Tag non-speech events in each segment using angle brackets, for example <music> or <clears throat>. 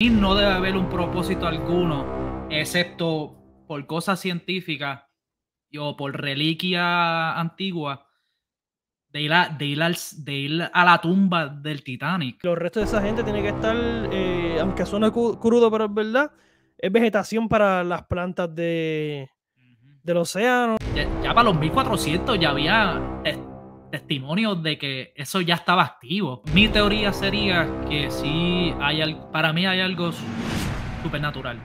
Y no debe haber un propósito alguno, excepto por cosas científicas o por reliquia antigua, de ir, a, la tumba del Titanic. Los restos de esa gente tiene que estar, eh, aunque suena crudo, pero es verdad, es vegetación para las plantas de, del océano. Ya, para los 1400 ya había... Testimonio de que eso ya estaba activo. Mi teoría sería que sí hay algo, para mí hay algo supernatural.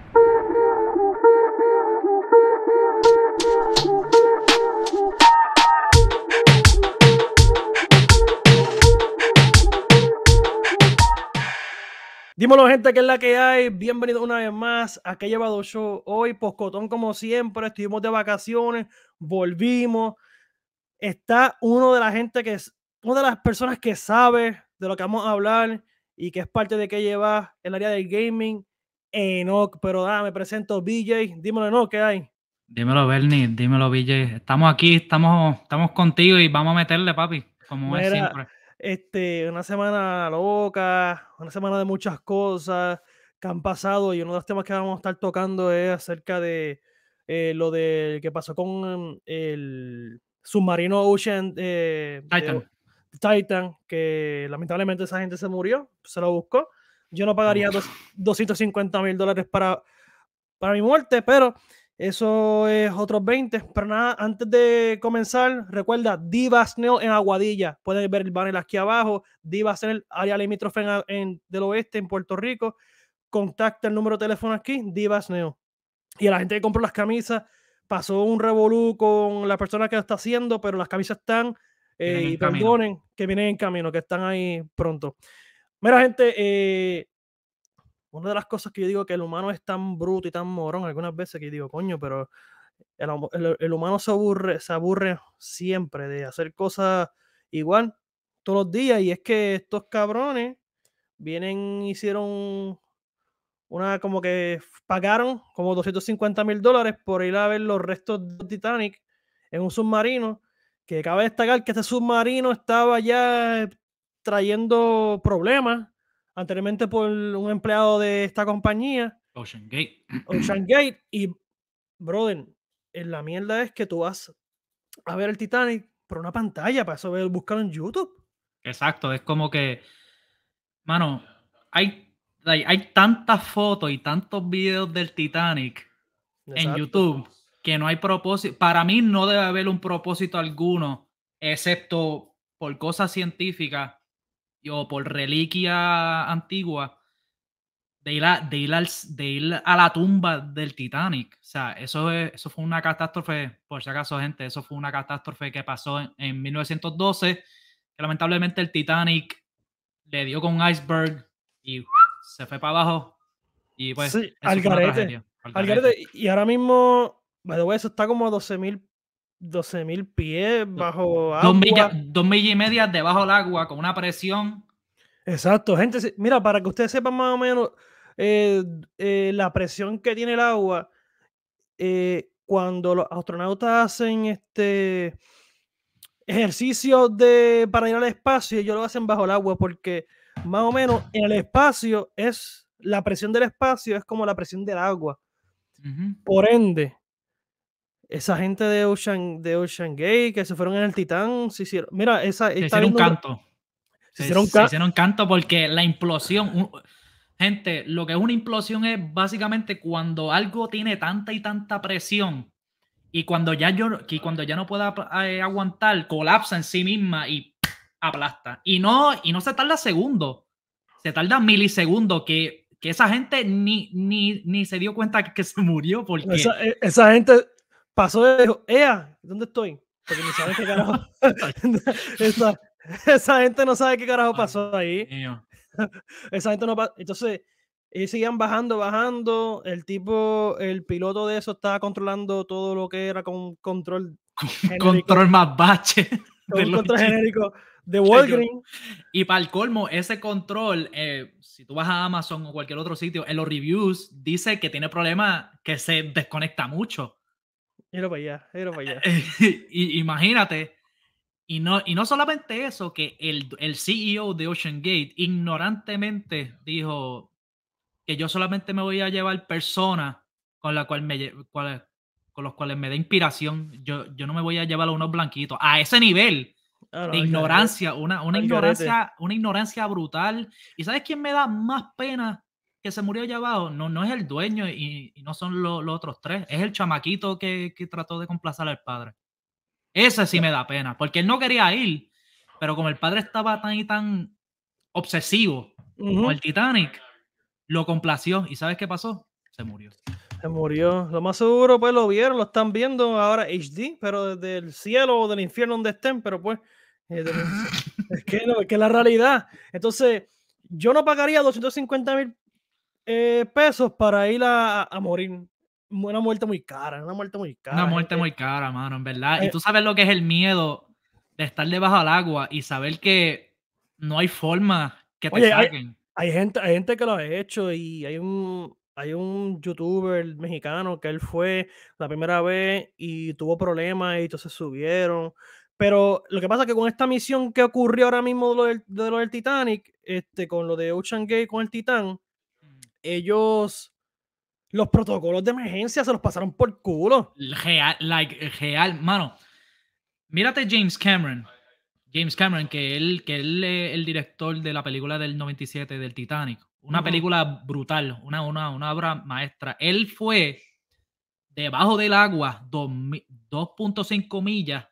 Dímelo, gente, que es la que hay. Bienvenido una vez más a Que Llevado Show. Hoy, poscotón, como siempre, estuvimos de vacaciones, volvimos está uno de la gente que es, una de las personas que sabe de lo que vamos a hablar y que es parte de que lleva el área del gaming, Enoch. Eh, pero nada, me presento, BJ. Dímelo, no ¿qué hay? Dímelo, Bernie. Dímelo, BJ. Estamos aquí, estamos, estamos contigo y vamos a meterle, papi, como es siempre. Este, una semana loca, una semana de muchas cosas que han pasado y uno de los temas que vamos a estar tocando es acerca de eh, lo de que pasó con el, submarino Ocean eh, Titan. Titan, que lamentablemente esa gente se murió, se lo buscó. Yo no pagaría dos, 250 mil dólares para, para mi muerte, pero eso es otros 20. Pero nada, antes de comenzar, recuerda, Divas en Aguadilla. Pueden ver el banner aquí abajo. en el área limítrofe en, del oeste, en Puerto Rico. Contacta el número de teléfono aquí, Divas Y a la gente que compró las camisas, pasó un revolú con la persona que lo está haciendo, pero las camisas están, eh, y perdonen, que vienen en camino, que están ahí pronto. Mira, gente, eh, una de las cosas que yo digo que el humano es tan bruto y tan morón algunas veces que digo, coño, pero el, humano se aburre, se aburre siempre de hacer cosas igual todos los días. Y es que estos cabrones vienen, hicieron una como que pagaron como 250 mil dólares por ir a ver los restos de Titanic en un submarino, que cabe destacar que este submarino estaba ya trayendo problemas anteriormente por un empleado de esta compañía. Ocean Gate. <clears throat> Ocean Gate. Y, brother, la mierda es que tú vas a ver el Titanic por una pantalla, para eso buscarlo en YouTube. Exacto, es como que, mano, hay hay tantas fotos y tantos videos del Titanic en YouTube que no hay propósito. Para mí no debe haber un propósito alguno, excepto por cosas científicas o por reliquia antigua, de ir a, la tumba del Titanic. O sea, eso, eso fue una catástrofe, por si acaso, gente, eso fue una catástrofe que pasó en, 1912, que lamentablemente el Titanic le dio con un iceberg y se fue para abajo. Y pues. al garete. Y ahora mismo, eso está como a 12 mil 12.000 pies bajo agua. Dos millas, y media debajo del agua con una presión. Exacto, gente. Mira, para que ustedes sepan más o menos eh, eh, la presión que tiene el agua, eh, cuando los astronautas hacen este ejercicio de, para ir al espacio, ellos lo hacen bajo el agua porque más o menos en el espacio es, la presión del espacio es como la presión del agua. Por ende, esa gente de Ocean, de Ocean Gate que se fueron en el Titán, se hicieron, mira, esa... Se hicieron un canto. Se, hicieron, se, canto porque la implosión... gente, lo que es una implosión es básicamente cuando algo tiene tanta y tanta presión y cuando ya yo cuando ya no pueda eh, aguantar, colapsa en sí misma y aplasta. Y no, y no se tarda segundos, se tarda milisegundos que, que esa gente ni, ni, ni se dio cuenta que se murió. Porque... Esa, e, gente pasó de... ¡Ea! ¿Dónde estoy? Porque no qué carajo... <laughs> esa, esa, gente no sabe qué carajo pasó ahí. esa gente no... Entonces, ellos seguían bajando, bajando. El tipo, el piloto de eso estaba controlando todo lo que era con control... control más bache. Con control genérico de Walgreens. Y para el colmo, ese control, eh, si tú vas a Amazon o cualquier otro sitio, en los reviews dice que tiene problemas que se desconecta mucho. para allá, allá. <laughs> y, imagínate. Y no, y no solamente eso, que el, el CEO de Ocean Gate ignorantemente dijo que yo solamente me voy a llevar personas con, la cual me, con los cuales me dé inspiración. Yo, yo no me voy a llevar a unos blanquitos. A ese nivel Ah, ignorancia, una, ignorancia, una ignorancia brutal. ¿Y sabes quién me da más pena que se murió allá abajo? No, no es el dueño y, no son los otros tres, es el chamaquito que, trató de complacer al padre. Ese sí me da pena, porque él no quería ir, pero como el padre estaba tan y tan obsesivo como el Titanic, lo complació. ¿Y sabes qué pasó? Se murió. Se murió. Lo más seguro, pues lo vieron, lo están viendo ahora HD, pero desde el cielo o del infierno donde estén, pero pues es que es que la realidad. Entonces, yo no pagaría 250 mil eh, pesos para ir a, morir. Una muerte muy cara, una muerte muy cara. Una muerte muy cara, mano, en verdad. y eh, tú sabes lo que es el miedo de estar debajo del agua y saber que no hay forma que te saquen. Hay, hay, gente, hay gente que lo ha hecho y hay un, hay un youtuber mexicano que él fue la primera vez y tuvo problemas y entonces subieron pero lo que pasa es que con esta misión que ocurrió ahora mismo de lo del, Titanic, este, con lo de Ocean con el Titán, ellos los protocolos de emergencia se los pasaron por culo. Real, like, real, mano. Mírate James Cameron. James Cameron, que él, que es el director de la película del 97 del Titanic. Una película brutal, una, una obra maestra. Él fue debajo del agua 2.5 millas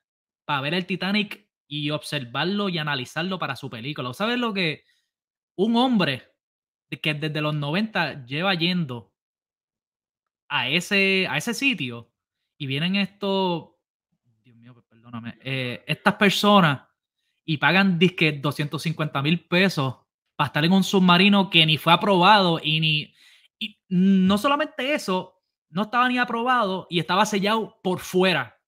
a ver el Titanic y observarlo y analizarlo para su película. ¿Sabes lo que un hombre que desde los 90 lleva yendo a ese, a ese sitio y vienen estos, Dios mío, pues, perdóname, eh, estas personas y pagan disque 250 mil pesos para estar en un submarino que ni fue aprobado y ni... Y no solamente eso, no estaba ni aprobado y estaba sellado por fuera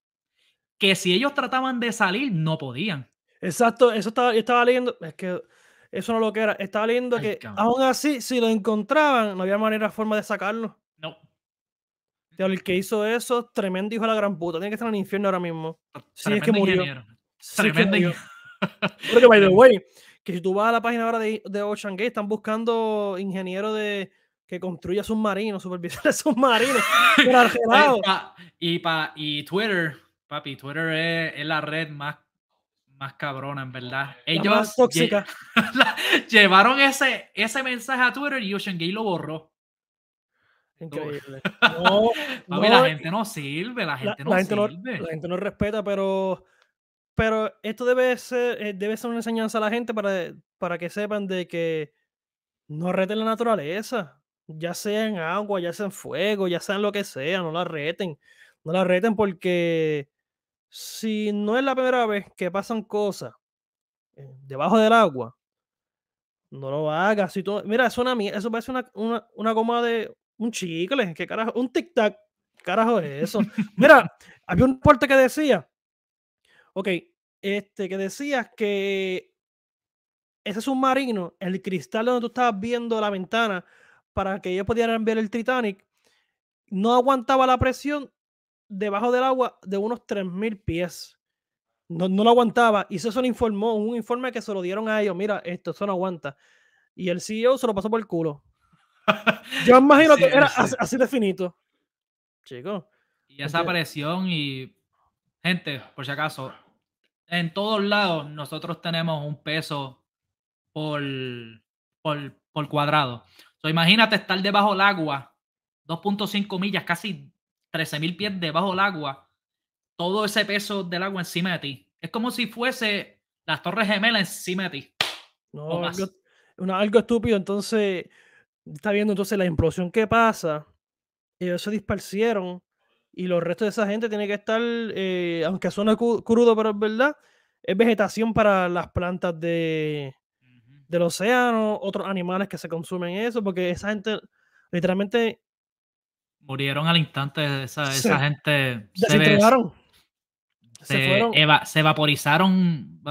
que si ellos trataban de salir, no podían. Exacto, eso estaba, yo estaba leyendo, es que eso no lo que era, estaba leyendo que aún así, si lo encontraban, no había manera, forma de sacarlo. No. el que hizo eso, tremendo hijo de la gran puta, tiene que estar en el infierno ahora mismo. sí, es que murió. Tremendo by the <laughs> way, que si tú vas a la página ahora de, Ocean Gate, están buscando ingeniero de que construya submarinos, supervisores <laughs> submarinos. y, <laughs> y, pa, y Twitter Papi, Twitter es, la red más, más cabrona, en verdad. Ellos tóxica. <laughs> llevaron ese, ese mensaje a Twitter y Ocean Gay lo borró. Increíble. <laughs> la gente no sirve, la gente no sirve. la gente no respeta, pero, pero esto debe ser, eh, debe ser una enseñanza a la gente para, para que sepan de que no reten la naturaleza, ya sea en agua, ya sea en fuego, ya sea en lo que sea, no la reten. No la reten porque si no es la primera vez que pasan cosas eh, debajo del agua, no lo hagas. Si tú, mira, eso, mí, eso parece una, una, goma de un chicle, que carajo, un tic-tac, carajo es eso. <laughs> mira, había un puerto que decía, ok, este, que decía que ese submarino, el cristal donde tú estabas viendo la ventana para que ellos pudieran ver el Titanic, no aguantaba la presión debajo del agua de unos 3.000 pies. No, lo aguantaba. Y eso se lo informó, un informe que se lo dieron a ellos. Mira, esto, eso no aguanta. Y el CEO se lo pasó por el culo. <laughs> Yo imagino que era así, de finito. Chico. Y esa presión y... Gente, por si acaso, en todos lados nosotros tenemos un peso por, por, por cuadrado. So, imagínate estar debajo del agua, 2.5 millas, casi 13.000 pies debajo del agua, todo ese peso del agua encima de ti. Es como si fuese las Torres Gemelas encima de ti. No, algo, algo estúpido. Entonces, está viendo entonces la implosión que pasa. Ellos se dispersieron. y los restos de esa gente tiene que estar, eh, aunque suena crudo, pero es verdad, es vegetación para las plantas de, del océano, otros animales que se consumen eso, porque esa gente literalmente murieron al instante. Esa, esa gente se, se, vaporizaron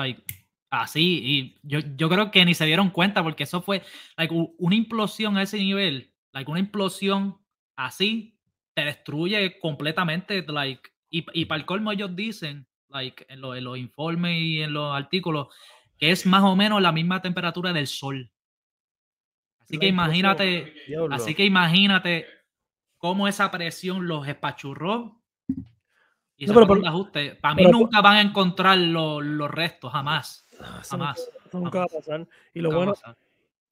así. Y yo, yo, creo que ni se dieron cuenta porque eso fue like, una implosión a ese nivel. Like, una implosión así te destruye completamente. Like, y, para el colmo ellos dicen, like, en, los informes y en los artículos, que es más o menos la misma temperatura del sol. Así que imagínate, así que imagínate cómo esa presión los espachurró. Y no, pero, ajuste. Para mí nunca van a encontrar los restos, jamás. Ah, jamás. Nunca va a pasar. Y lo bueno,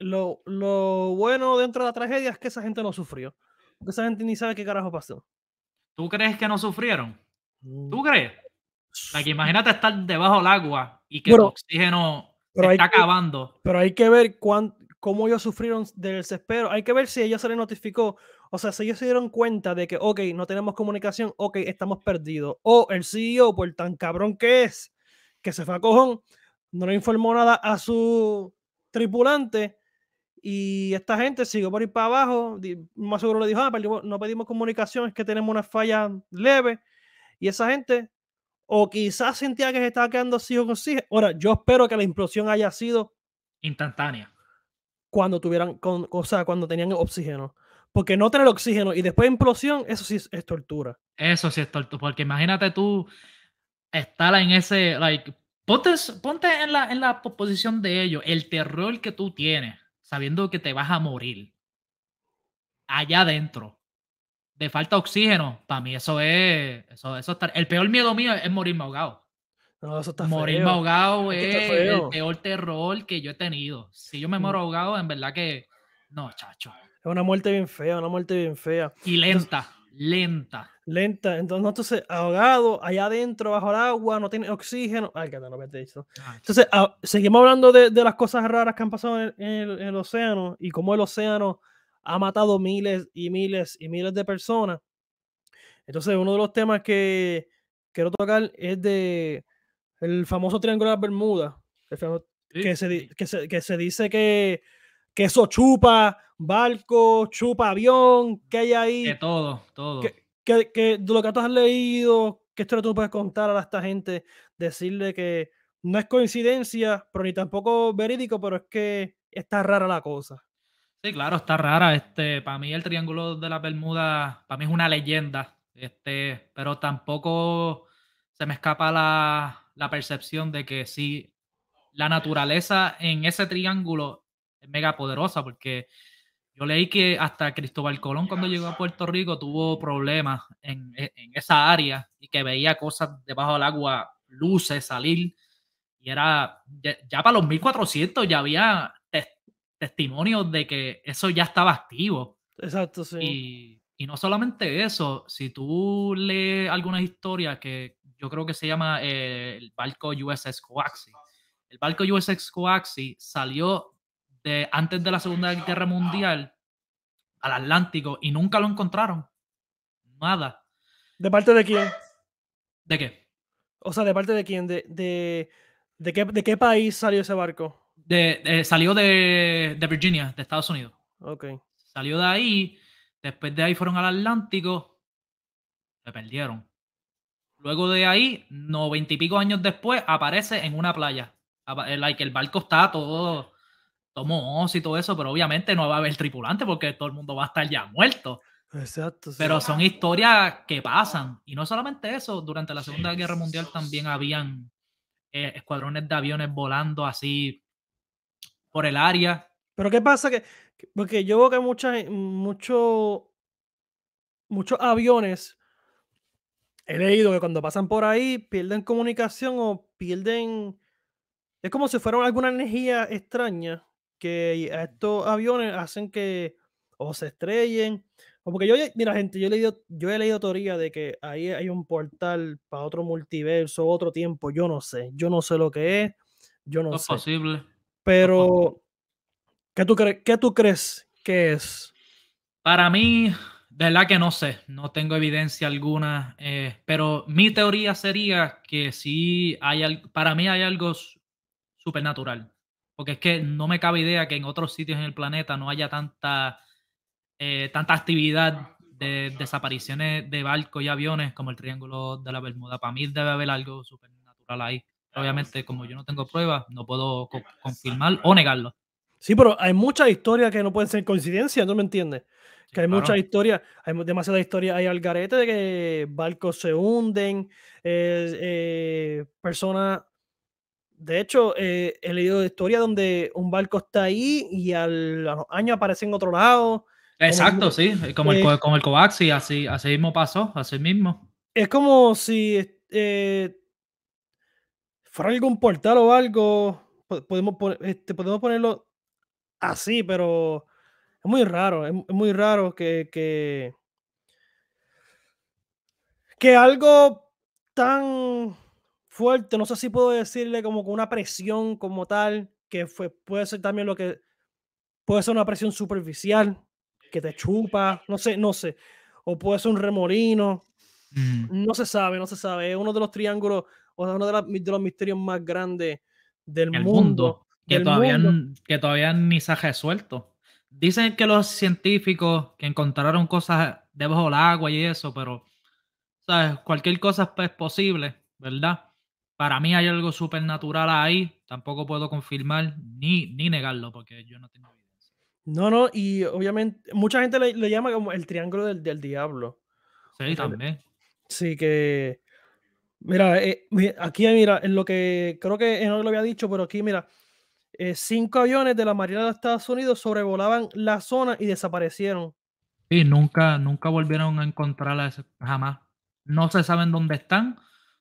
lo, lo, bueno dentro de la tragedia es que esa gente no sufrió. Porque esa gente ni sabe qué carajo pasó. ¿Tú crees que no sufrieron? ¿Tú mm. crees? que imagínate estar debajo del agua y que el oxígeno se está acabando. Pero hay que ver cuán, cómo ellos sufrieron del desespero. Hay que ver si ella se le notificó o sea, si ellos se dieron cuenta de que, ok, no tenemos comunicación, ok, estamos perdidos. O el CEO, por tan cabrón que es, que se fue a cojón, no le informó nada a su tripulante y esta gente siguió por ir para abajo. Más seguro le dijo, ah, perdimos, no pedimos comunicación, es que tenemos una falla leve. Y esa gente, o quizás sentía que se estaba quedando así o con Ahora, yo espero que la implosión haya sido instantánea. Cuando tuvieran, con, o sea, cuando tenían oxígeno porque no tener oxígeno y después implosión, eso sí es, tortura. Eso sí es tortura, porque imagínate tú estar en ese, like, ponte, ponte en, la, en la posición de ellos, el terror que tú tienes, sabiendo que te vas a morir allá adentro, de falta de oxígeno, para mí eso es, eso, eso el peor miedo mío es morirme ahogado. No, morirme ahogado es el peor terror que yo he tenido. Si yo me mm. muero ahogado, en verdad que, no, chacho. Es una muerte bien fea, una muerte bien fea. Y lenta, lenta. Lenta. Entonces, entonces, ahogado, allá adentro, bajo el agua, no tiene oxígeno. Ay, que no lo eso. Entonces, ah, seguimos hablando de, de, las cosas raras que han pasado en, en el océano y cómo el océano ha matado miles y miles y miles de personas. Entonces, uno de los temas que quiero tocar es de el famoso Triángulo de las Bermudas, que, se, que, se, que se dice que que eso chupa barco, chupa avión, que hay ahí. De todo, todo. Que, lo que tú has leído, que esto tú puedes contar a esta gente, decirle que no es coincidencia, pero ni tampoco verídico, pero es que está rara la cosa. Sí, claro, está rara. Este, para mí el Triángulo de la Bermuda, para mí es una leyenda, este, pero tampoco se me escapa la, la percepción de que sí, la naturaleza en ese triángulo es mega poderosa porque yo leí que hasta Cristóbal Colón cuando llegó a Puerto Rico tuvo problemas en, e, esa área y que veía cosas debajo del agua, luces salir. Y era, ya, para los 1400 ya había testimonios de que eso ya estaba activo. Exacto, sí. Y, no solamente eso, si tú lees algunas historias que yo creo que se llama eh, el barco USS Coaxi. El barco USS Coaxi salió antes de la Segunda Guerra Mundial al Atlántico y nunca lo encontraron. Nada. ¿De parte de quién? ¿De qué? O sea, ¿de parte de quién? ¿De, de, qué, país salió ese barco? De, salió de, Virginia, de Estados Unidos. Ok. Salió de ahí, después de ahí fueron al Atlántico, se perdieron. Luego de ahí, noventa y pico años después, aparece en una playa. Eh, like, el barco está todo tomo y todo eso, pero obviamente no va a haber tripulante porque todo el mundo va a estar ya muerto. Exacto. Pero son historias que pasan. Y no solamente eso, durante la Segunda Guerra Mundial también habían eh, escuadrones de aviones volando así por el área. Pero ¿qué pasa? que Porque yo veo que muchas, muchos muchos aviones he leído que cuando pasan por ahí pierden comunicación o pierden. Es como si fuera alguna energía extraña que estos aviones hacen que o se estrellen. O porque yo, mira, gente, yo he leído, yo he leído teoría de que ahí hay un portal para otro multiverso, otro tiempo. Yo no sé. Yo no sé lo que es. Yo no, sé. Es posible. Pero, ¿qué tú, qué tú crees que es? Para mí, de verdad que no sé. No tengo evidencia alguna. Eh, pero mi teoría sería que sí hay, para mí hay algo supernatural porque es que no me cabe idea que en otros sitios en el planeta no haya tanta, eh, tanta actividad de desapariciones de barcos y aviones como el Triángulo de la Bermuda. Para mí debe haber algo supernatural ahí. Obviamente, como yo no tengo pruebas, no puedo confirmar o negarlo. Sí, pero hay muchas historias que no pueden ser coincidencias, ¿no me entiendes? que hay muchas historias, hay demasiadas historias. hay al de que barcos se hunden, eh, eh, personas de hecho, eh, he leído de historia donde un barco está ahí y al, año aparece en otro lado. Exacto, sí, como el, eh, como así, así mismo pasó, así mismo. Es como si eh, fuera algún portal o algo, podemos, este, podemos ponerlo así, pero es muy raro, es, muy raro que, que algo tan fuerte, no sé si puedo decirle como con una presión como tal, que fue, puede ser también lo que puede ser una presión superficial, que te chupa, no sé, no sé, o puede ser un remolino, mm. no se sabe, no se sabe, es uno de los triángulos, o sea, uno de, los misterios más grandes del mundo, que todavía que todavía ni se ha resuelto. Dicen que los científicos que encontraron cosas debajo del agua y eso, pero sabes, cualquier cosa es posible, ¿verdad? Para mí hay algo supernatural ahí, tampoco puedo confirmar ni, ni negarlo porque yo no tengo evidencia. No, no, y obviamente mucha gente le, llama como el triángulo del, diablo. Sí, también. Sí, que... Mira, eh, aquí mira, en lo que creo que no lo había dicho, pero aquí mira, eh, cinco aviones de la Marina de Estados Unidos sobrevolaban la zona y desaparecieron. Y nunca, nunca volvieron a encontrarla jamás. No se saben dónde están,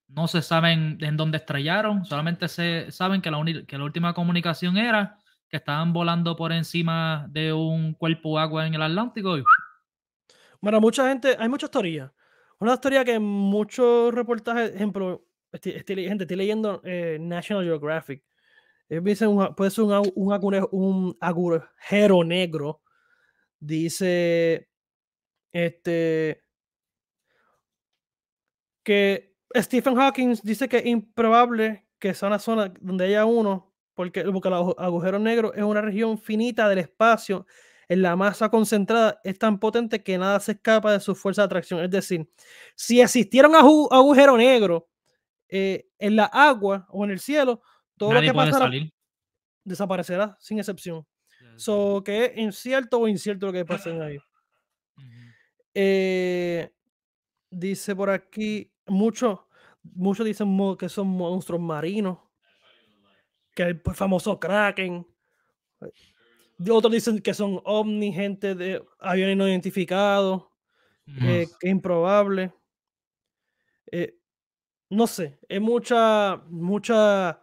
no se saben en dónde estrellaron, solamente se saben que la, que la última comunicación era que estaban volando por encima de un cuerpo de agua en el Atlántico. Bueno, mucha gente, hay muchas teorías. Una teoría que muchos reportajes, ejemplo, estoy, gente, estoy leyendo eh, National Geographic. un, puede ser un, un agujero negro. Dice, este, que Stephen Hawking dice que es improbable que sea una zona donde haya uno, porque, el agujero negro es una región finita del espacio en la masa concentrada es tan potente que nada se escapa de su fuerza de atracción. Es decir, si existiera un agujero negro eh, en la agua o en el cielo, todo lo que desaparecerá sin excepción. que es incierto o incierto lo que pasa ahí. Eh, dice por aquí mucho muchos dicen que son monstruos marinos, que el famoso Kraken. Eh, otros dicen que son ovnis, gente de aviones no identificados, mm. eh, que es improbable. Eh, no sé, Hay mucha, mucha,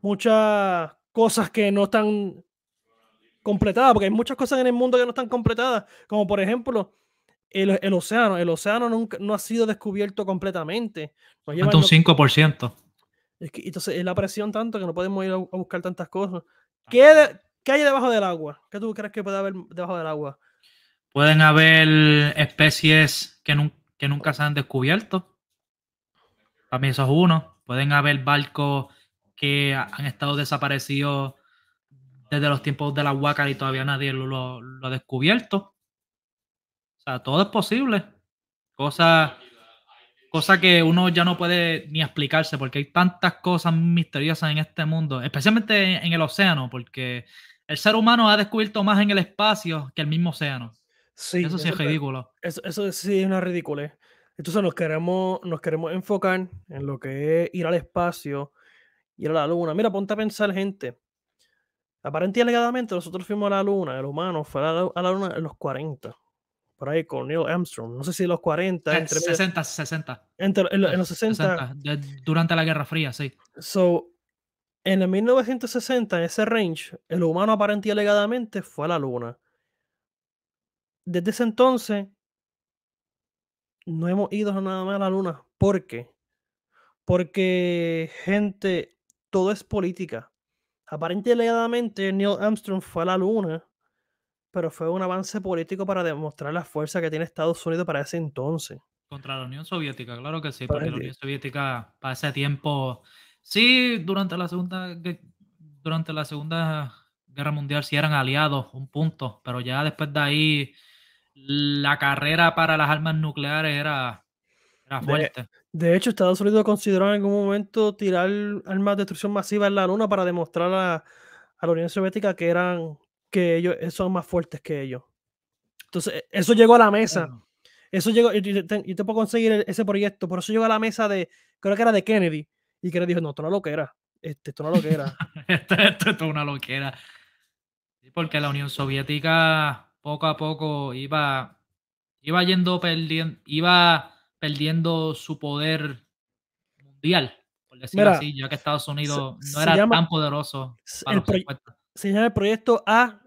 muchas cosas que no están completadas, porque hay muchas cosas en el mundo que no están completadas, como por ejemplo el, océano, el océano nunca, no ha sido descubierto completamente. un 5%. Es que, entonces es la presión tanto que no podemos ir a, buscar tantas cosas. Ah. ¿Qué, hay debajo del agua? ¿Qué tú crees que puede haber debajo del agua? Pueden haber especies que, nunca se han descubierto. Para mí eso es uno. Pueden haber barcos que han estado desaparecidos desde los tiempos de la huaca y todavía nadie lo ha descubierto sea, todo es posible. cosa que uno ya no puede ni explicarse porque hay tantas cosas misteriosas en este mundo, especialmente en el océano, porque el ser humano ha descubierto más en el espacio que el mismo océano. Sí, eso sí es ridículo. Eso, eso, sí es una ridícula. Entonces nos queremos, nos queremos enfocar en lo que es ir al espacio, ir a la luna. Mira, ponte a pensar, gente. Aparentemente, alegadamente, nosotros fuimos a la luna, el humano fue a la luna en los 40 con Neil Armstrong, no sé si los 40, entre 60, 60. en, los 60. durante la Guerra Fría, sí. So, en el 1960, en ese range, el humano aparentemente fue a la Luna. Desde ese entonces, no hemos ido nada más a la Luna. ¿Por qué? Porque, gente, todo es política. Aparentemente Neil Armstrong fue a la Luna pero fue un avance político para demostrar la fuerza que tiene Estados Unidos para ese entonces. Contra la Unión Soviética, claro que sí, porque la Unión Soviética para ese tiempo, sí, durante la segunda, durante la segunda guerra mundial sí eran aliados, un punto, pero ya después de ahí la carrera para las armas nucleares era, fuerte. De, hecho, Estados Unidos consideró en algún momento tirar armas de destrucción masiva en la luna para demostrar a la Unión Soviética que eran que ellos eh, son más fuertes que ellos. Entonces, e, eso llegó a la mesa. Eso llegó, yo te, puedo conseguir e, ese proyecto, por eso llegó a la mesa de, creo que era de Kennedy, y le dijo, no, esto no lo que era, este, esto no lo que <laughs> esto, una loquera. porque la Unión Soviética poco a poco iba, iba yendo perdiendo, iba perdiendo su poder mundial, por decirlo así, ya que Estados Unidos no era tan poderoso. Para el proyecto A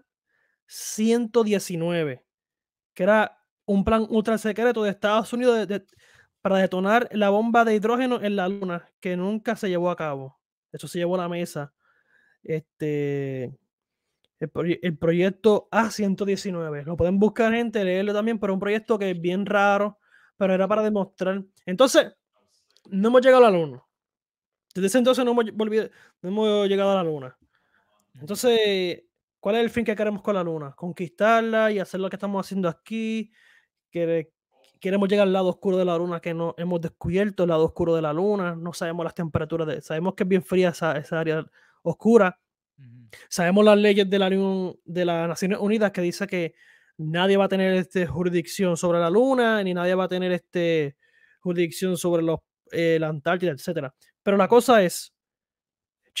119, que era un plan ultra secreto de Estados Unidos para detonar la bomba de hidrógeno en la luna, que nunca se llevó a cabo. Eso se llevó a la mesa. Este, el, proyecto A119. Lo pueden buscar gente, leerlo también, pero un proyecto que es bien raro, pero era para demostrar. Entonces, no hemos llegado a la luna. Desde ese entonces no hemos, no hemos llegado a la luna. Entonces, ¿Cuál es el fin que queremos con la luna? ¿Conquistarla y hacer lo que estamos haciendo aquí? ¿Queremos llegar al lado oscuro de la luna que no hemos descubierto, el lado oscuro de la luna? No sabemos las temperaturas, de, sabemos que es bien fría esa, área oscura. Sabemos las leyes de, la, de las Naciones Unidas que dice que nadie va a tener este, jurisdicción sobre la luna, ni nadie va a tener este, jurisdicción sobre los, eh, la Antártida, etc. Pero la cosa es,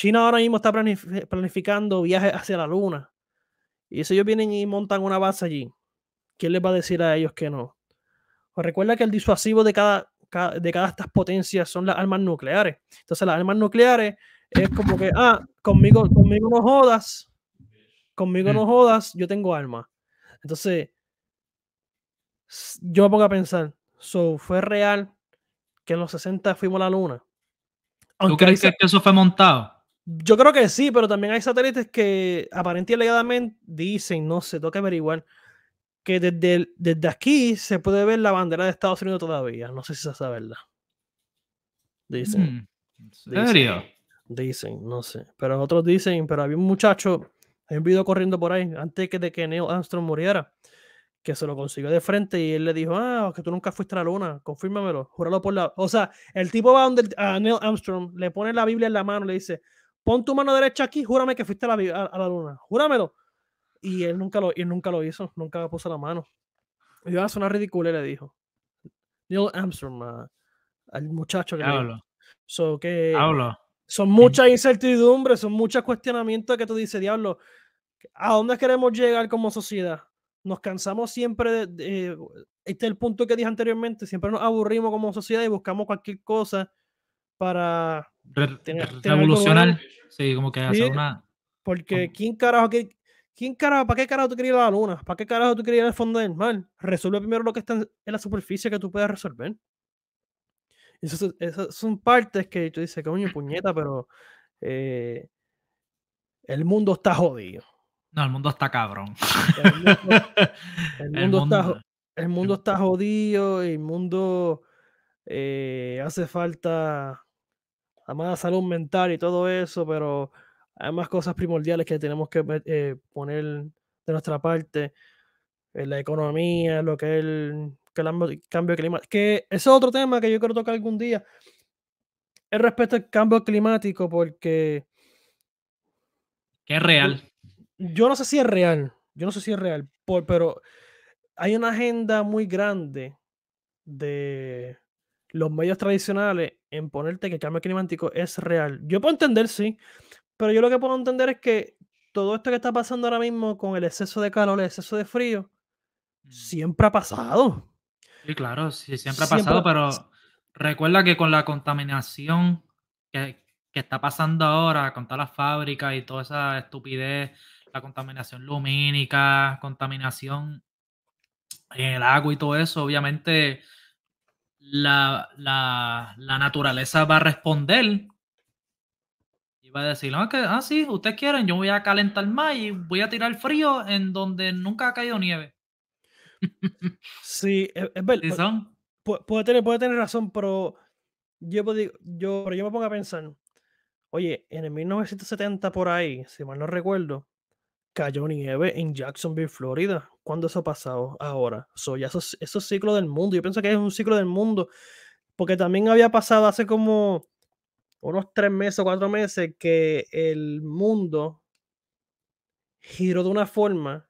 China ahora mismo está planificando viajes hacia la luna. Y si ellos vienen y montan una base allí, ¿quién les va a decir a ellos que no? Pues recuerda que el disuasivo de cada, de cada estas potencias son las armas nucleares. Entonces las armas nucleares es como que, ah, conmigo, conmigo no jodas, conmigo no mm. jodas, yo tengo armas. Entonces, yo me pongo a pensar, so, fue real que en los 60 fuimos a la luna. Aunque ¿Tú crees que eso fue montado? Yo creo que sí, pero también hay satélites que aparentemente dicen, no sé, toca averiguar, que desde, desde aquí se puede ver la bandera de Estados Unidos todavía. No sé si esa es verdad. Dicen. Mm, ¿En serio? Dicen, no sé. Pero otros dicen, pero había un muchacho, en un video corriendo por ahí, antes de que Neil Armstrong muriera, que se lo consiguió de frente y él le dijo, ah, que tú nunca fuiste a la luna, confírmamelo, juralo por la... O sea, el tipo va donde a Neil Armstrong, le pone la Biblia en la mano, le dice, pon tu mano derecha aquí, júrame que fuiste a la, a, la luna, júramelo. Y él nunca lo, y nunca lo hizo, nunca puso la mano. Y va a sonar ridículo, le dijo. Neil Armstrong, El al muchacho que Hablo. so, que Son muchas incertidumbres, son muchos cuestionamientos que tú dices, diablo, ¿a dónde queremos llegar como sociedad? Nos cansamos siempre de, este es el punto que dije anteriormente, siempre nos aburrimos como sociedad y buscamos cualquier cosa para revolucionar. como que hacer una. Porque ¿quién carajo, que quién carajo, para qué carajo tú querías la luna? ¿Para qué carajo tú querías el fondo del mar? Resuelve primero lo que está en, la superficie que tú puedas resolver. Esas, son partes que tú dices, coño, <clears throat> puñeta, pero eh, el mundo está jodido. No, el mundo está cabrón. El mundo, <laughs> está, el mundo jodido, el mundo eh, hace falta además salud mental y todo eso, pero hay más cosas primordiales que tenemos que eh, poner de nuestra parte, eh, la economía, lo que es el, cambio climático, que es otro tema que yo quiero tocar algún día, es respecto al cambio climático, porque... Que es real. Yo, no sé si es real, yo no sé si es real, pero hay una agenda muy grande de los medios tradicionales en ponerte que el cambio climático es real. Yo puedo entender, sí, pero yo lo que puedo entender es que todo esto que está pasando ahora mismo con el exceso de calor, el exceso de frío, mm. siempre ha pasado. Sí, claro, sí, siempre ha pasado, pero recuerda que con la contaminación que, que está pasando ahora, con todas las fábricas y toda esa estupidez, la contaminación lumínica, contaminación en el agua y todo eso, obviamente la, la, naturaleza va a responder y va a decir, ah, que, ustedes quieren, yo voy a calentar más y voy a tirar frío en donde nunca ha caído nieve. sí, es, <laughs> verdad. puede, tener, puede tener razón, pero yo, pues yo, pero yo me pongo a pensar, oye, en el 1970 por ahí, si mal no recuerdo, cayó nieve en Jacksonville, Florida. ¿Cuándo eso ha pasado? Ahora. soy esos eso, ciclo del mundo. Yo pienso que es un ciclo del mundo. Porque también había pasado hace como unos tres meses o cuatro meses que el mundo giró de una forma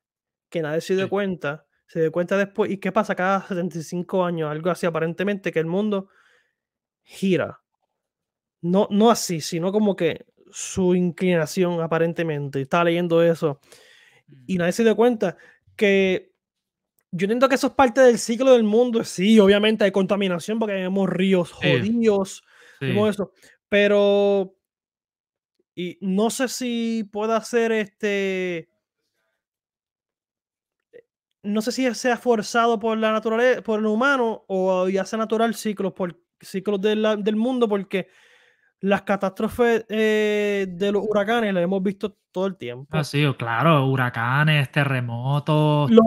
que nadie se dio cuenta. Se dio cuenta después. ¿Y qué pasa cada 75 años? Algo así, aparentemente, que el mundo gira. No, no así, sino como que su inclinación aparentemente. Estaba leyendo eso y mm. nadie se dio cuenta que yo entiendo que eso es parte del ciclo del mundo. Sí, obviamente hay contaminación porque tenemos ríos jodidos, eso. Pero y no sé si pueda ser este. No sé si sea forzado por la naturaleza, por el humano, o ya sea natural ciclos, por ciclos del mundo, porque las catástrofes eh, de los huracanes las hemos visto todo el tiempo. Ah, sí, claro, huracanes, terremotos, Los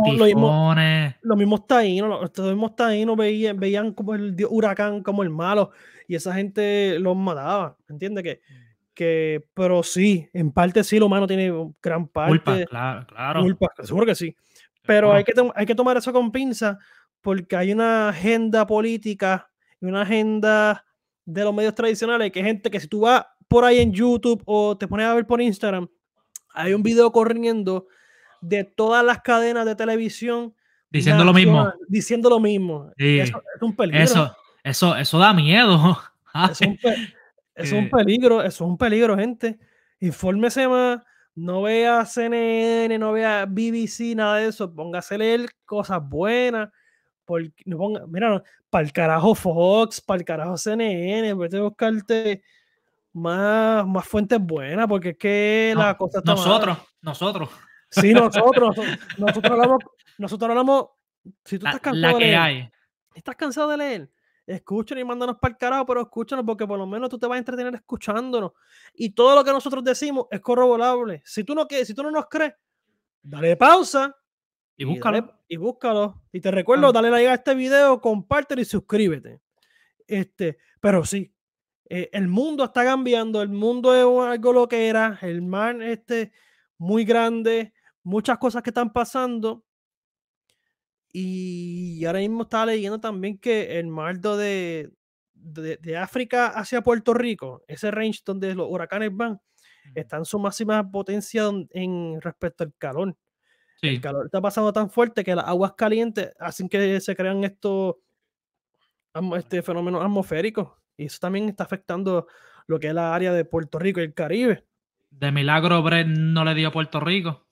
mismos taínos, los, mismos taínos veían, veían como el huracán, como el malo, y esa gente los mataba, ¿entiendes? Que, que, pero sí, en parte sí, lo humano tiene gran parte. Culpa, claro, claro. Culpa, seguro que sí. Pero hay que, hay que tomar eso con pinza porque hay una agenda política y una agenda de los medios tradicionales, que gente que si tú vas por ahí en YouTube o te pones a ver por Instagram, hay un video corriendo de todas las cadenas de televisión. Diciendo lo mismo. Diciendo lo mismo. Eso Eso, eso, da miedo. <laughs> es, un es un eh. peligro, eso es un peligro, gente. Infórmese más. No vea CNN, no vea BBC, nada de eso. Póngase a leer cosas buenas mira, para el carajo Fox, para el carajo CNN, vez de buscarte más, más fuentes buenas, porque es que la cosa está Nosotros, nosotros. Sí, nosotros. <laughs> nosotros hablamos, si tú estás cansado de leer, hay. estás cansado de leer, escúchanos y mándanos para el carajo, pero escúchanos porque por lo menos tú te vas a entretener escuchándonos. Y todo lo que nosotros decimos es corroborable. Si tú no, si tú no nos crees, dale pausa, y búscalo. Y, te recuerdo, dale like a este video, compártelo y suscríbete. Este, pero sí, eh, el mundo está cambiando, el mundo es algo lo que era, el mar este, muy grande, muchas cosas que están pasando. Y ahora mismo estaba leyendo también que el mar de, África hacia Puerto Rico, ese range donde los huracanes van, está en su máxima potencia respecto al calor. El calor está pasando tan fuerte que las aguas calientes hacen que se crean estos este fenómenos atmosféricos. Y eso también está afectando lo que es la área de Puerto Rico y el Caribe. De milagro Brett no le dio a Puerto Rico.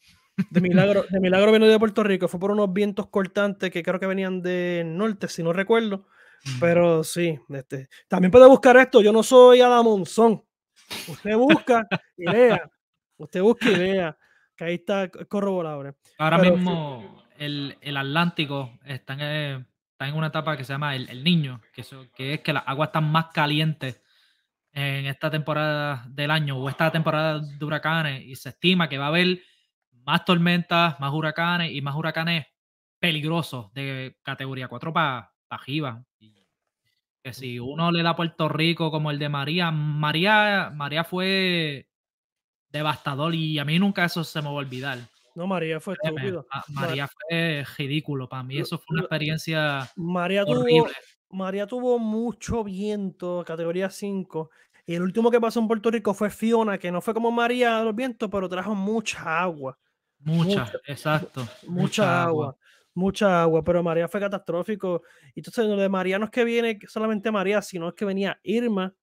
De milagro, de <laughs> milagro vino de Puerto Rico. Fue por unos vientos cortantes que creo que venían del norte, si no recuerdo. Pero sí, este, también puede buscar esto. Yo no soy Adam Monzón. Usted busca y vea. Usted busca y vea que ahí está corroborado. Ahora mismo el, Atlántico eh, está en, una etapa que se llama el, niño, que, que es que las aguas están más calientes en esta temporada del año o esta temporada de huracanes y se estima que va a haber más tormentas, más huracanes y más huracanes peligrosos de categoría 4 para pa arriba. Que si uno le da a Puerto Rico como el de María, María, María fue devastador y a mí nunca eso se me va a olvidar. No, María fue estúpido. María fue ridículo para mí. Eso fue una experiencia María horrible. Tuvo, María tuvo mucho viento, categoría 5. Y el último que pasó en Puerto Rico fue Fiona, que no fue como María los vientos, pero trajo mucha agua. Mucha, exacto. Mucha, agua, Mucha agua, pero María fue catastrófico. Entonces, lo de María no es que viene solamente María, sino es que venía Irma,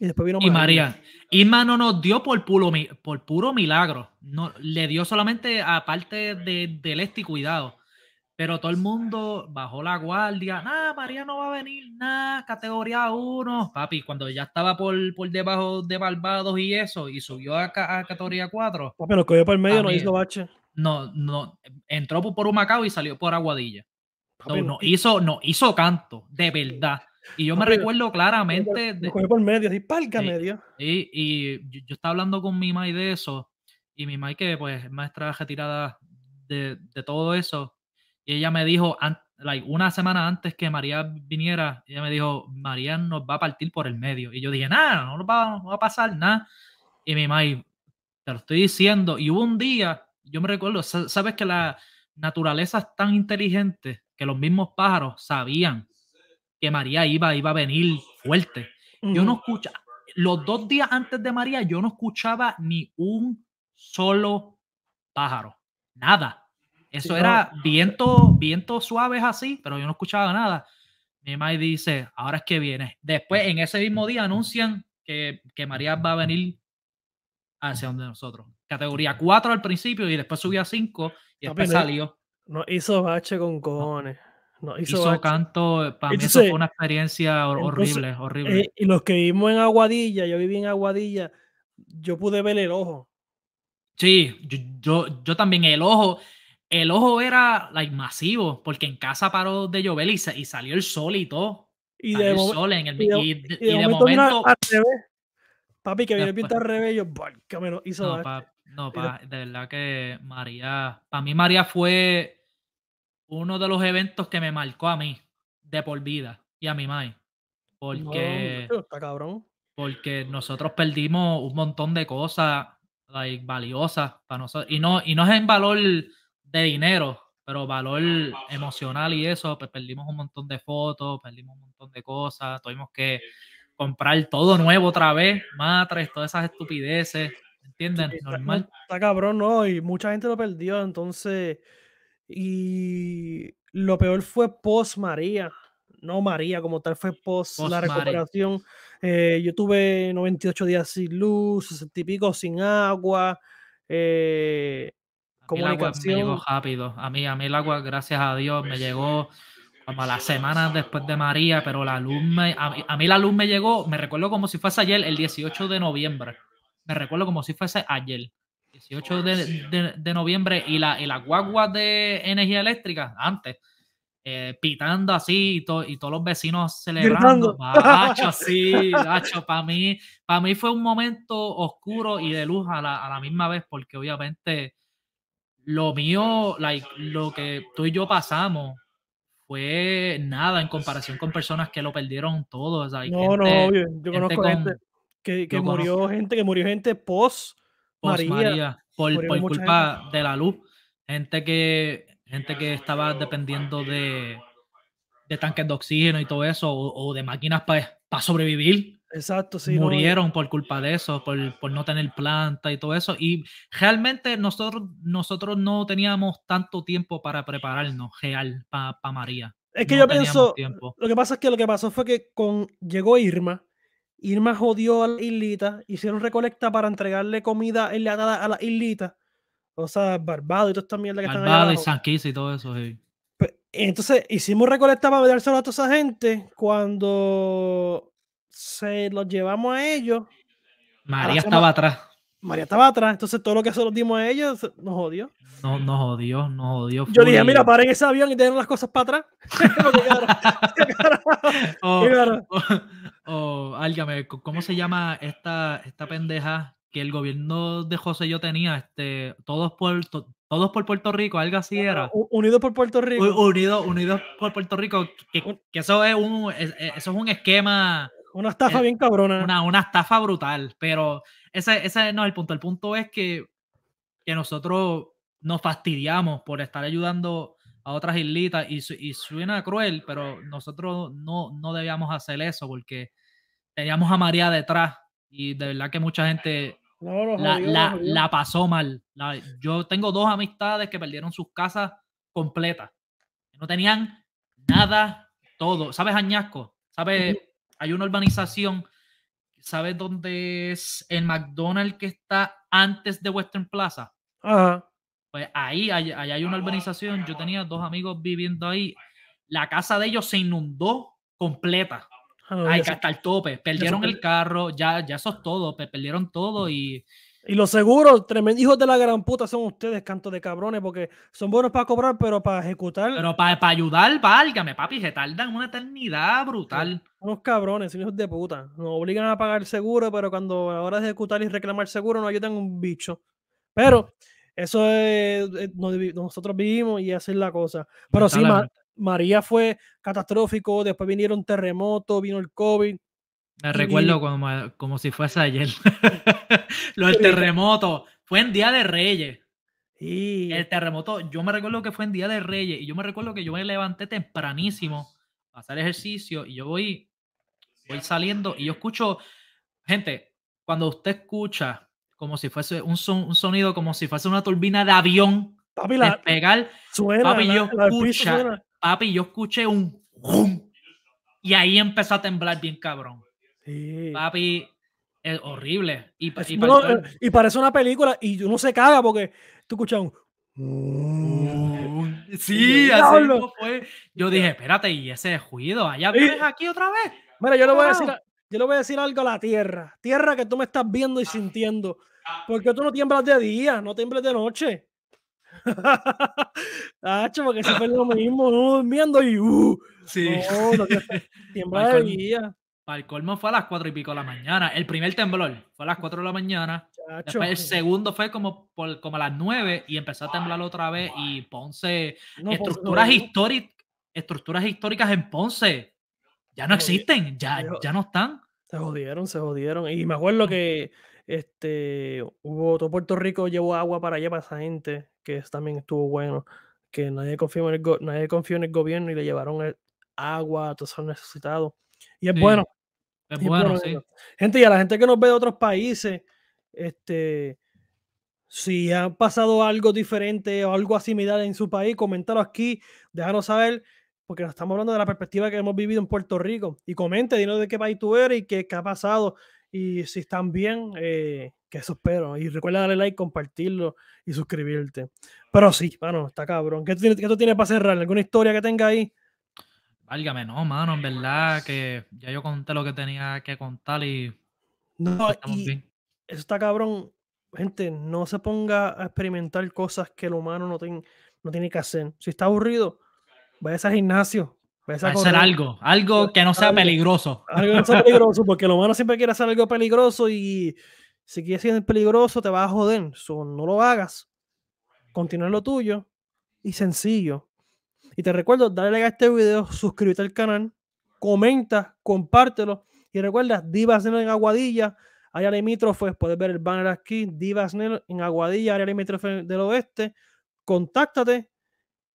y después vino María. Y María. no nos dio por puro, por puro milagro. No, le dio solamente aparte de, del este cuidado. Pero todo el mundo bajó la guardia. Nada, María no va a venir. Nada, categoría 1. Papi, cuando ya estaba por, debajo de Barbados y eso, y subió a, categoría 4. pero lo cogió por el medio, no hizo bache. No, no. Entró por un macao y salió por Aguadilla. hizo, no hizo canto, de verdad. Y yo me recuerdo claramente. Me por medio, así, palca medio. Y, y yo, estaba hablando con mi Mai de eso, y mi Mai, que pues es maestra retirada de, de, todo eso, y ella me dijo, una semana antes que María viniera, ella me dijo, María nos va a partir por el medio. Y yo dije, nada, no, nos va, a pasar nada. Y mi Mai, te lo estoy diciendo. Y hubo un día, yo me recuerdo, sabes que la naturaleza es tan inteligente que los mismos pájaros sabían que María iba, iba a venir fuerte. Yo no escuchaba, los dos días antes de María, yo no escuchaba ni un solo pájaro, nada. Eso era viento viento, vientos suaves así, pero yo no escuchaba nada. Mi mamá dice, ahora es que viene. Después, en ese mismo día, anuncian que, María va a venir hacia donde nosotros. Categoría 4 al principio y después subía a 5 y después salió. No hizo bache con cojones. No, hizo, canto, para mí eso fue una experiencia horrible, eh, horrible. y los que vivimos en Aguadilla, yo viví en Aguadilla, yo pude ver el ojo. Sí, yo, yo, también, el ojo, el ojo era masivo, porque en casa paró de llover y, salió el sol y todo. Y salió de, sol en el, y, de, momento... Papi, que viene pinta al revés, yo, que me hizo. No, pa, no de verdad que María, para mí María fue uno de los eventos que me marcó a mí de por vida y a mi mai. Porque, está cabrón. porque nosotros perdimos un montón de cosas like, valiosas para nosotros. Y no, y no es en valor de dinero, pero valor emocional y eso, pues perdimos un montón de fotos, perdimos un montón de cosas, tuvimos que comprar todo nuevo otra vez, matres, todas esas estupideces, ¿entienden? Normal. Está, está cabrón, ¿no? Y mucha gente lo perdió, entonces y lo peor fue post María. No María como tal, fue post, la recuperación. Eh, yo tuve 98 días sin luz, 60 y pico sin agua. Eh, comunicación. El agua me llegó rápido. A mí, a mí el agua, gracias a Dios, me llegó como a las semanas después de María, pero la luz a, a mí la luz me llegó, me recuerdo como si fuese ayer, el 18 de noviembre. Me recuerdo como si fuese ayer. 18 de, de, noviembre y la, y la guagua de energía eléctrica, antes, eh, pitando así y, y, todos los vecinos celebrando. <laughs> para mí, para mí fue un momento oscuro y de luz a la, misma vez, porque obviamente lo mío, lo que tú y yo pasamos fue nada en comparación con personas que lo perdieron todo. no, no, Yo conozco que, que murió conozco. gente, que murió gente post por, culpa de la luz. Gente que, gente que estaba dependiendo de, tanques de oxígeno y todo eso, o, de máquinas para sobrevivir. Exacto, Murieron por culpa de eso, por, no tener planta y todo eso. Y realmente nosotros, nosotros no teníamos tanto tiempo para prepararnos real para María. Es que yo pienso, lo que pasa es que lo que pasó fue que con, llegó Irma, Irma jodió a la islita, hicieron recolecta para entregarle comida a la islita. O sea, Barbado y toda esta mierda que están y Sanquisa y todo eso, Entonces, hicimos recolecta para dárselo a toda esa gente. Cuando se los llevamos a ellos. María estaba atrás. María estaba atrás, entonces todo lo que se los dimos a ellos nos jodió. No, nos jodió, nos jodió. Yo dije, mira, paren ese avión y den las cosas para atrás. <laughs> <laughs> álgame, ¿cómo se llama esta, esta pendeja que el gobierno de José yo tenía? Este, todos por todos por Puerto Rico, algo así era. Unidos por Puerto Rico. Unidos, por Puerto Rico, que, eso es un e, e, eso es un esquema. Una estafa eh, bien cabrona. Una, estafa brutal. Pero ese, ese no es el punto. El punto es que, que nosotros nos fastidiamos por estar ayudando a otras islitas y, y, suena cruel, pero nosotros no, no debíamos hacer eso porque teníamos a María detrás y de verdad que mucha gente la, pasó mal. yo tengo dos amistades que perdieron sus casas completas. No tenían nada, todo. ¿Sabes, Añasco? ¿Sabes? Hay una urbanización. ¿Sabes dónde es el McDonald's que está antes de Western Plaza? Pues ahí, hay una urbanización. Yo tenía dos amigos viviendo ahí. La casa de ellos se inundó completa. Ah, Ay, hasta el tope. Perdieron el carro, ya, ya eso es todo, perdieron todo y. Y los seguros, tremendos hijos de la gran puta son ustedes, cantos de cabrones, porque son buenos para cobrar, pero para ejecutar. Pero para, ayudar, válgame, papi, se tardan una eternidad brutal. Unos cabrones, hijos de puta. Nos obligan a pagar seguro, pero cuando a la hora de ejecutar y reclamar seguro no ayudan un bicho. Pero eso es, nosotros vivimos y así es la cosa. Pero sí, más María fue catastrófico, después vinieron terremotos, vino el COVID. Me recuerdo como, si fuese ayer. <laughs> Lo del terremoto. Fue en Día de Reyes. El terremoto, yo me recuerdo que fue en Día de Reyes y yo me recuerdo que yo me levanté tempranísimo a hacer ejercicio y yo voy, voy saliendo y yo escucho, gente, cuando usted escucha como si fuese un, sonido, como si fuese una turbina de avión, de la, papi, Papi, yo escuché un y ahí empezó a temblar bien cabrón. Papi, es horrible. Y, parece una película y uno se caga porque tú escuchas un... sí, Yo dije, espérate, ¿y ese ruido? ¿Allá vienes aquí otra vez? Mira, yo le voy a decir, yo le voy a decir algo a la tierra. Tierra que tú me estás viendo y ah. sintiendo. Porque tú no tiemblas de día, no tiemblas de noche porque siempre es lo mismo, no uh, durmiendo y uh, Sí. <laughs> Para el colmo fue a las cuatro y pico de la mañana. El primer temblor fue a las 4 de la mañana. el segundo fue como, como a las 9 y empezó a temblar otra vez. Y Ponce, estructuras, históricas estructuras históricas en Ponce ya no existen, ya, ya no están. Se jodieron, se jodieron. Y me acuerdo que este, hubo, todo Puerto Rico llevó agua para allá, para esa gente que también estuvo bueno, que nadie confió en el, nadie en el gobierno y le llevaron el agua a todos los necesitados. Y es bueno. Gente, y a la gente que nos ve de otros países, este, si ha pasado algo diferente o algo similar en su país, coméntalo aquí, déjanos saber, porque estamos hablando de la perspectiva que hemos vivido en Puerto Rico. Y comente, dinos de qué país tú eres y qué ha pasado y si están bien, eh, que eso espero. Y recuerda darle like, compartirlo y suscribirte. Pero sí, mano, está cabrón. ¿Qué tú, tienes, tú para cerrar? ¿Alguna historia que tenga ahí? Válgame, no, mano, en verdad que ya yo conté lo que tenía que contar y. No, pues, bien. eso está cabrón. Gente, no se ponga a experimentar cosas que el humano no, tiene no tiene que hacer. Si está aburrido, vaya ese gimnasio, pues, hacer algo, algo pues, que no sea peligroso. Algo que no sea <laughs> peligroso, porque lo humano siempre quiere hacer algo peligroso y si quieres ser peligroso te vas a joder. So, no lo hagas. Continúa lo tuyo y sencillo. Y te recuerdo, dale like a este video, suscríbete al canal, comenta, compártelo. Y recuerda, Divas en Aguadilla, área limítrofe, puedes ver el banner aquí, Divas en Aguadilla, área limítrofe del oeste. Contáctate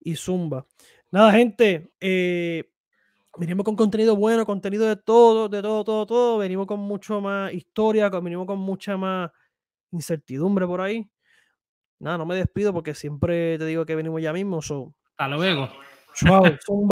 y zumba. Nada, gente. Eh, venimos con contenido bueno, contenido de todo, de todo, todo, todo. Venimos con mucho más historia, venimos con mucha más incertidumbre por ahí. Nada, no me despido porque siempre te digo que venimos ya mismo. Hasta luego. Chao.